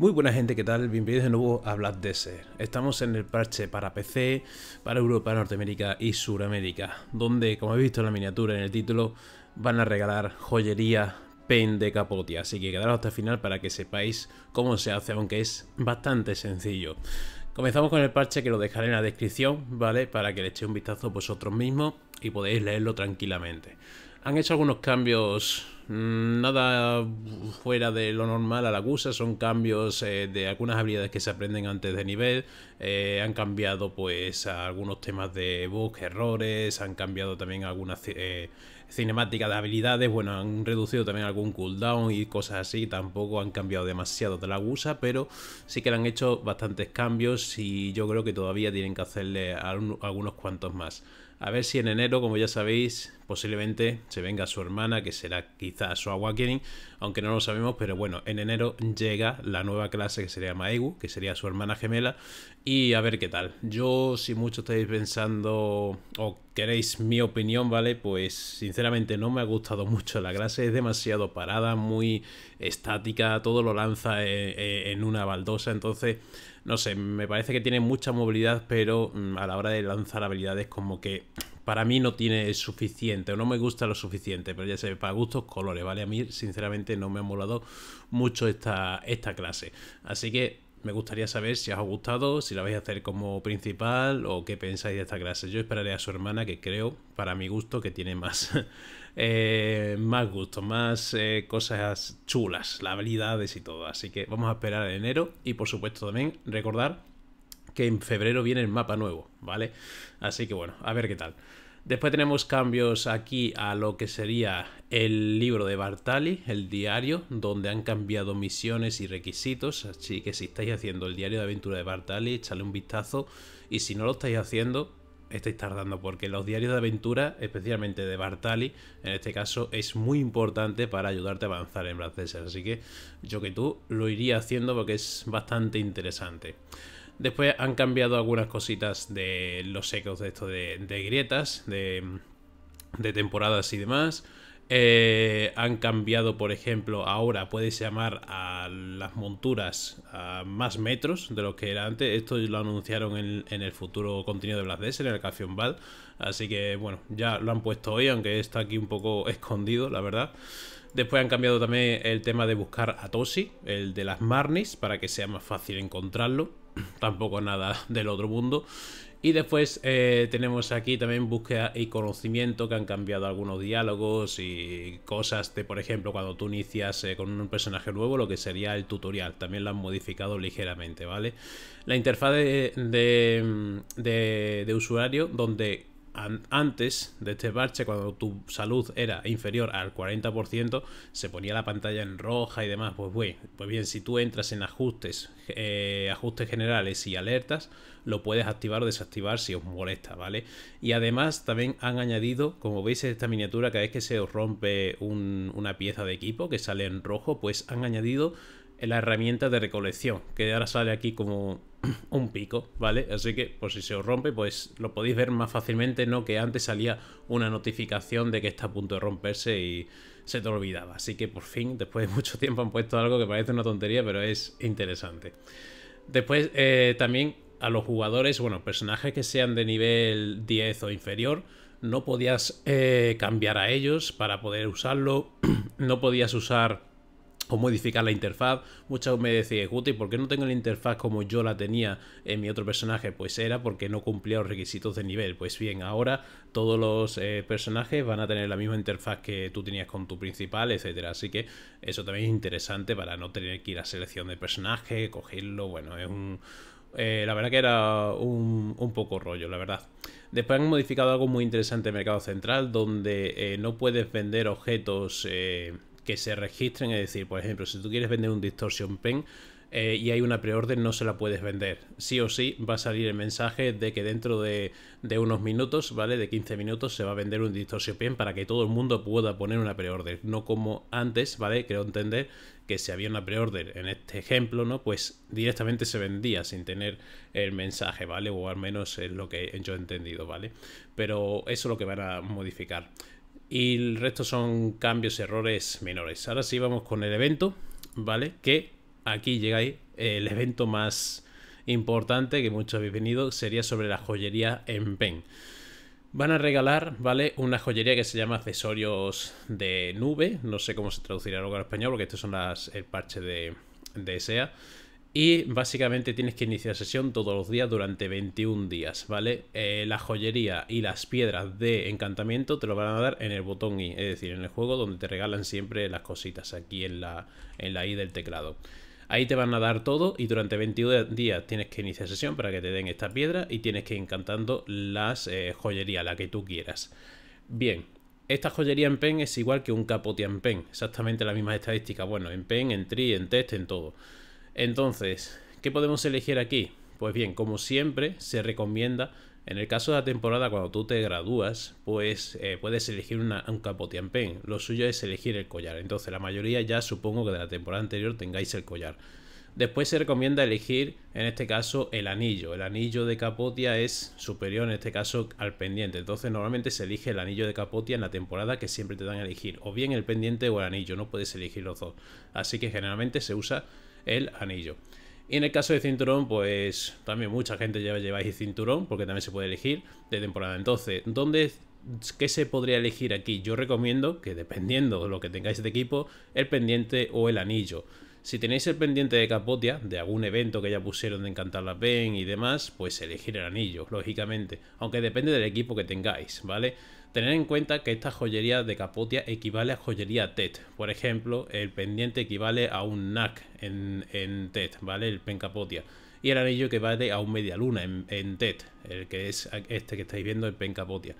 Muy buena gente, ¿qué tal? Bienvenidos de nuevo a Black Desert. Estamos en el parche para PC, para Europa, Norteamérica y Suramérica, donde, como habéis visto en la miniatura, en el título, van a regalar joyería pen de capote, así que quedaros hasta el final para que sepáis cómo se hace, aunque es bastante sencillo. Comenzamos con el parche que lo dejaré en la descripción, ¿vale? Para que le echéis un vistazo vosotros mismos y podéis leerlo tranquilamente. Han hecho algunos cambios mm, nada fuera de lo normal a la GUSA. son cambios eh, de algunas habilidades que se aprenden antes de nivel, eh, han cambiado pues algunos temas de bugs, errores, han cambiado también algunas eh, cinemáticas de habilidades, bueno, han reducido también algún cooldown y cosas así, tampoco han cambiado demasiado de la GUSA, pero sí que le han hecho bastantes cambios y yo creo que todavía tienen que hacerle algunos cuantos más. A ver si en enero, como ya sabéis, Posiblemente se venga su hermana, que será quizás su Awakening, aunque no lo sabemos, pero bueno, en enero llega la nueva clase que sería Maegu, que sería su hermana gemela, y a ver qué tal. Yo, si mucho estáis pensando o queréis mi opinión, ¿vale? Pues sinceramente no me ha gustado mucho la clase, es demasiado parada, muy estática, todo lo lanza eh, eh, en una baldosa, entonces no sé, me parece que tiene mucha movilidad, pero mm, a la hora de lanzar habilidades como que para mí no tiene suficiente o no me gusta lo suficiente, pero ya ve, para gustos colores, ¿vale? A mí sinceramente no me ha molado mucho esta, esta clase. Así que me gustaría saber si os ha gustado, si la vais a hacer como principal o qué pensáis de esta clase. Yo esperaré a su hermana, que creo, para mi gusto, que tiene más, eh, más gusto, más eh, cosas chulas, las habilidades y todo. Así que vamos a esperar en enero y por supuesto también recordar que en febrero viene el mapa nuevo, ¿vale? Así que bueno, a ver qué tal. Después tenemos cambios aquí a lo que sería el libro de Bartali, el diario, donde han cambiado misiones y requisitos. Así que si estáis haciendo el diario de aventura de Bartali, echadle un vistazo. Y si no lo estáis haciendo, estáis tardando, porque los diarios de aventura, especialmente de Bartali, en este caso, es muy importante para ayudarte a avanzar en Braceses. Así que yo que tú lo iría haciendo porque es bastante interesante. Después han cambiado algunas cositas de los ecos de esto de, grietas, de, temporadas y demás. Eh, han cambiado, por ejemplo, ahora puedes llamar a las monturas a más metros de lo que era antes. Esto lo anunciaron en, el futuro contenido de Black en el Café Val, Así que, bueno, ya lo han puesto hoy, aunque está aquí un poco escondido, la verdad. Después han cambiado también el tema de buscar a Toshi, el de las Marnis, para que sea más fácil encontrarlo tampoco nada del otro mundo. Y después eh, tenemos aquí también búsqueda y conocimiento, que han cambiado algunos diálogos y cosas de, por ejemplo, cuando tú inicias eh, con un personaje nuevo, lo que sería el tutorial. También lo han modificado ligeramente, ¿vale? La interfaz de usuario, donde antes de este parche, cuando tu salud era inferior al 40%, se ponía la pantalla en roja y demás. Pues, pues bien, si tú entras en ajustes, eh, ajustes generales y alertas, lo puedes activar o desactivar si os molesta, ¿vale? Y además también han añadido, como veis en esta miniatura, cada vez que se rompe una pieza de equipo que sale en rojo, pues han añadido la herramienta de recolección, que ahora sale aquí como un pico, ¿vale? Así que, por si se os rompe, pues lo podéis ver más fácilmente, ¿no? Que antes salía una notificación de que está a punto de romperse y se te olvidaba. Así que, por fin, después de mucho tiempo han puesto algo que parece una tontería, pero es interesante. Después, eh, también a los jugadores, bueno, personajes que sean de nivel 10 o inferior, no podías eh, cambiar a ellos para poder usarlo, no podías usar o modificar la interfaz. Muchas me decís, Guti, ¿por qué no tengo la interfaz como yo la tenía en mi otro personaje? Pues era porque no cumplía los requisitos de nivel. Pues bien, ahora todos los eh, personajes van a tener la misma interfaz que tú tenías con tu principal, etcétera. Así que eso también es interesante para no tener que ir a selección de personaje, cogerlo. Bueno, es un. Eh, la verdad que era un, poco rollo, la verdad. Después han modificado algo muy interesante en Mercado Central, donde eh, no puedes vender objetos que se registren. Es decir, por ejemplo, si tú quieres vender un Distortion Pen eh, y hay una preorden, no se la puedes vender. Sí o sí va a salir el mensaje de que dentro de, unos minutos, ¿vale? De 15 minutos se va a vender un Distortion Pen para que todo el mundo pueda poner una preorden. No como antes, ¿vale? Creo entender que si había una preorder en este ejemplo, ¿no? Pues directamente se vendía sin tener el mensaje, ¿vale? O al menos es lo que yo he entendido, ¿vale? Pero eso es lo que van a modificar y el resto son cambios, errores menores. Ahora sí vamos con el evento, ¿vale? Que aquí llegáis el evento más importante que muchos habéis venido, sería sobre la joyería en PEN. Van a regalar, ¿vale? Una joyería que se llama accesorios de nube, no sé cómo se traducirá luego al español, porque estos son las, el parche de, de SEA. Y básicamente tienes que iniciar sesión todos los días durante 21 días, ¿vale? Eh, la joyería y las piedras de encantamiento te lo van a dar en el botón I, es decir, en el juego donde te regalan siempre las cositas aquí en la, en la I del teclado. Ahí te van a dar todo y durante 21 días tienes que iniciar sesión para que te den esta piedra y tienes que ir encantando las eh, joyerías, la que tú quieras. Bien, esta joyería en PEN es igual que un capote en PEN, exactamente la misma estadística, bueno, en PEN, en TRI, en TEST, en todo. Entonces, ¿qué podemos elegir aquí? Pues bien, como siempre, se recomienda, en el caso de la temporada, cuando tú te gradúas, pues eh, puedes elegir una, un pen, Lo suyo es elegir el collar. Entonces, la mayoría ya supongo que de la temporada anterior tengáis el collar. Después se recomienda elegir, en este caso, el anillo. El anillo de capotia es superior, en este caso, al pendiente. Entonces, normalmente se elige el anillo de capotia en la temporada que siempre te dan a elegir. O bien el pendiente o el anillo, no puedes elegir los dos. Así que generalmente se usa el anillo. Y en el caso de cinturón, pues también mucha gente lleva lleváis cinturón, porque también se puede elegir de temporada. Entonces, ¿dónde ¿qué se podría elegir aquí? Yo recomiendo que dependiendo de lo que tengáis de equipo, el pendiente o el anillo. Si tenéis el pendiente de Capotia, de algún evento que ya pusieron de Encantar la Pen y demás, pues elegir el anillo, lógicamente, aunque depende del equipo que tengáis, ¿vale? Tener en cuenta que esta joyería de Capotia equivale a joyería TED. Por ejemplo, el pendiente equivale a un NAC en, en TED, ¿vale? El Pen Capotia. Y el anillo equivale a un luna en, en TED, el que es este que estáis viendo, el Pen Capotia.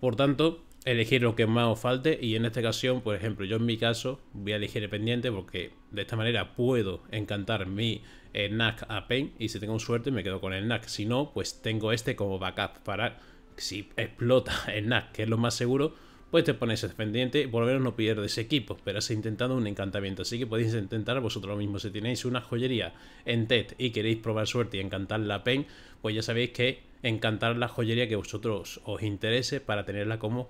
Por tanto, elegir lo que más os falte y en esta ocasión, por ejemplo, yo en mi caso voy a elegir el pendiente porque de esta manera puedo encantar mi eh, NAC a PEN y si tengo suerte me quedo con el NAC, si no, pues tengo este como backup para si explota el NAC, que es lo más seguro, pues te pones el pendiente y por lo menos no pierdes equipo, pero has intentado un encantamiento, así que podéis intentar vosotros mismo Si tenéis una joyería en TED y queréis probar suerte y encantar la PEN, pues ya sabéis que encantar la joyería que vosotros os interese para tenerla como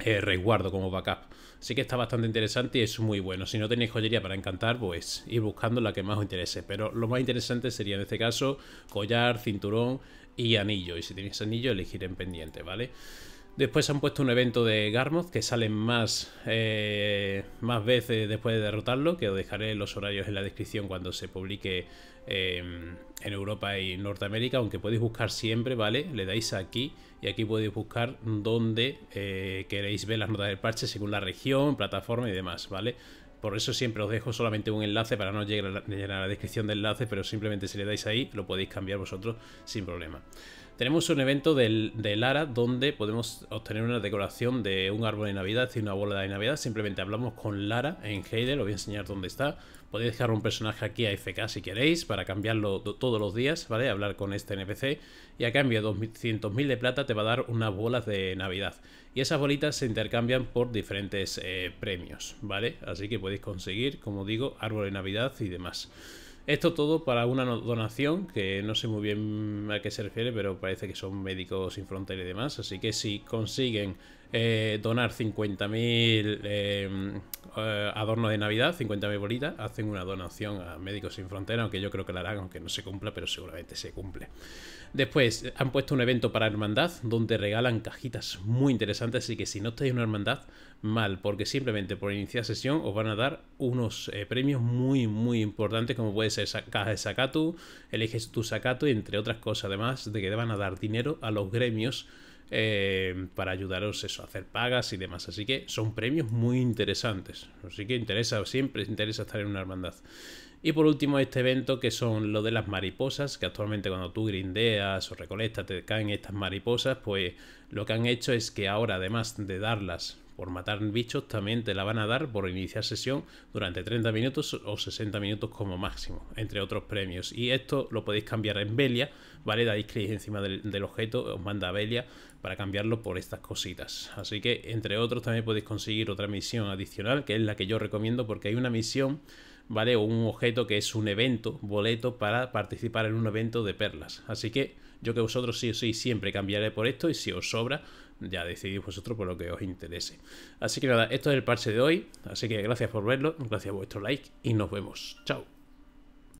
eh, resguardo como backup. Así que está bastante interesante y es muy bueno. Si no tenéis joyería para encantar, pues ir buscando la que más os interese. Pero lo más interesante sería en este caso collar, cinturón y anillo. Y si tenéis anillo, elegir en pendiente, ¿vale? Después han puesto un evento de Garmoth que salen más, eh, más veces después de derrotarlo, que os dejaré los horarios en la descripción cuando se publique eh, en Europa y Norteamérica, aunque podéis buscar siempre, ¿vale? Le dais aquí y aquí podéis buscar dónde eh, queréis ver las notas del parche según la región, plataforma y demás, ¿vale? Por eso siempre os dejo solamente un enlace para no llegar a la, la descripción del enlace, pero simplemente si le dais ahí lo podéis cambiar vosotros sin problema. Tenemos un evento del, de Lara donde podemos obtener una decoración de un árbol de Navidad y una bola de Navidad. Simplemente hablamos con Lara en heide os voy a enseñar dónde está. Podéis dejar un personaje aquí a FK si queréis para cambiarlo todos los días, ¿vale? Hablar con este NPC y a cambio de 200.000 de plata te va a dar unas bolas de Navidad. Y esas bolitas se intercambian por diferentes eh, premios, ¿vale? Así que podéis conseguir, como digo, árbol de Navidad y demás. Esto todo para una donación, que no sé muy bien a qué se refiere, pero parece que son médicos sin fronteras y demás. Así que si consiguen eh, donar 50.000 eh, eh, adornos de Navidad, 50.000 bolitas, hacen una donación a Médicos Sin Fronteras, aunque yo creo que la harán, aunque no se cumpla, pero seguramente se cumple. Después han puesto un evento para hermandad donde regalan cajitas muy interesantes, así que si no estáis en una hermandad, mal, porque simplemente por iniciar sesión os van a dar unos eh, premios muy, muy importantes, como puede ser caja de Sakatu, eliges tu y entre otras cosas, además de que te van a dar dinero a los gremios eh, para ayudaros eso, a hacer pagas y demás. Así que son premios muy interesantes. Así que interesa, siempre interesa estar en una hermandad. Y por último este evento que son lo de las mariposas, que actualmente cuando tú grindeas o recolectas te caen estas mariposas, pues lo que han hecho es que ahora además de darlas por matar bichos también te la van a dar por iniciar sesión durante 30 minutos o 60 minutos como máximo, entre otros premios. Y esto lo podéis cambiar en Belia, ¿vale? Dais clic encima del, objeto, os manda a Belia para cambiarlo por estas cositas. Así que, entre otros, también podéis conseguir otra misión adicional, que es la que yo recomiendo porque hay una misión ¿vale? O un objeto que es un evento, boleto para participar en un evento de perlas. Así que yo que vosotros sí sí siempre cambiaré por esto y si os sobra, ya decidís vosotros por lo que os interese. Así que nada, esto es el parche de hoy, así que gracias por verlo, gracias a vuestro like y nos vemos. Chao.